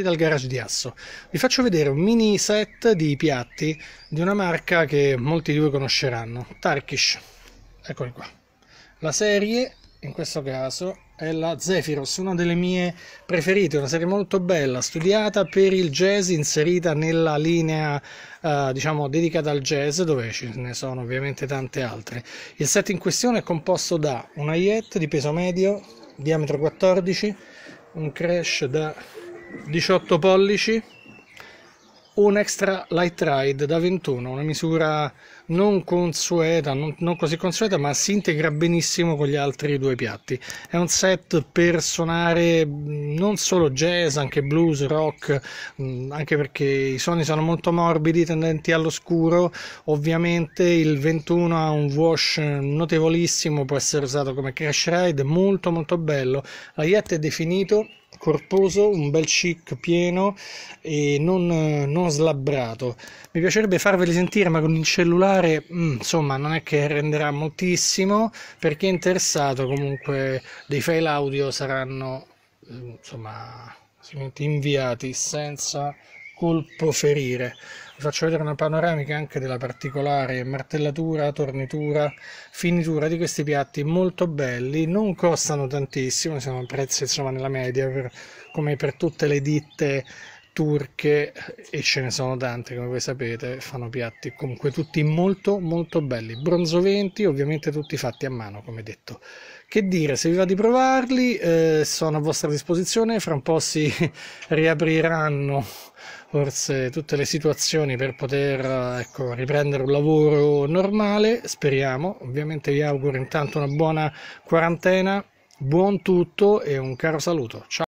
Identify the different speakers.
Speaker 1: dal garage di Asso. Vi faccio vedere un mini set di piatti di una marca che molti di voi conosceranno, Turkish. Eccoli qua. La serie, in questo caso, è la Zephyros, una delle mie preferite, una serie molto bella, studiata per il jazz, inserita nella linea, eh, diciamo, dedicata al jazz, dove ce ne sono ovviamente tante altre. Il set in questione è composto da una Yet di peso medio, diametro 14, un crash da 18 pollici un extra light ride da 21 una misura non consueta, non, non così consueta, ma si integra benissimo con gli altri due piatti. È un set per suonare non solo jazz, anche blues, rock, mm, anche perché i suoni sono molto morbidi, tendenti all'oscuro. Ovviamente il 21 ha un wash notevolissimo, può essere usato come crash ride, molto molto bello. La Yeti è definito corposo, un bel chic pieno e non, non slabbrato. Mi piacerebbe farveli sentire, ma con il cellulare particolare mm, insomma non è che renderà moltissimo per chi è interessato comunque dei file audio saranno eh, insomma inviati senza colpo ferire vi faccio vedere una panoramica anche della particolare martellatura, tornitura, finitura di questi piatti molto belli, non costano tantissimo, sono prezzi insomma nella media per, come per tutte le ditte turche e ce ne sono tante come voi sapete fanno piatti comunque tutti molto molto belli bronzoventi ovviamente tutti fatti a mano come detto che dire se vi va di provarli eh, sono a vostra disposizione fra un po' si riapriranno forse tutte le situazioni per poter ecco, riprendere un lavoro normale speriamo ovviamente vi auguro intanto una buona quarantena buon tutto e un caro saluto ciao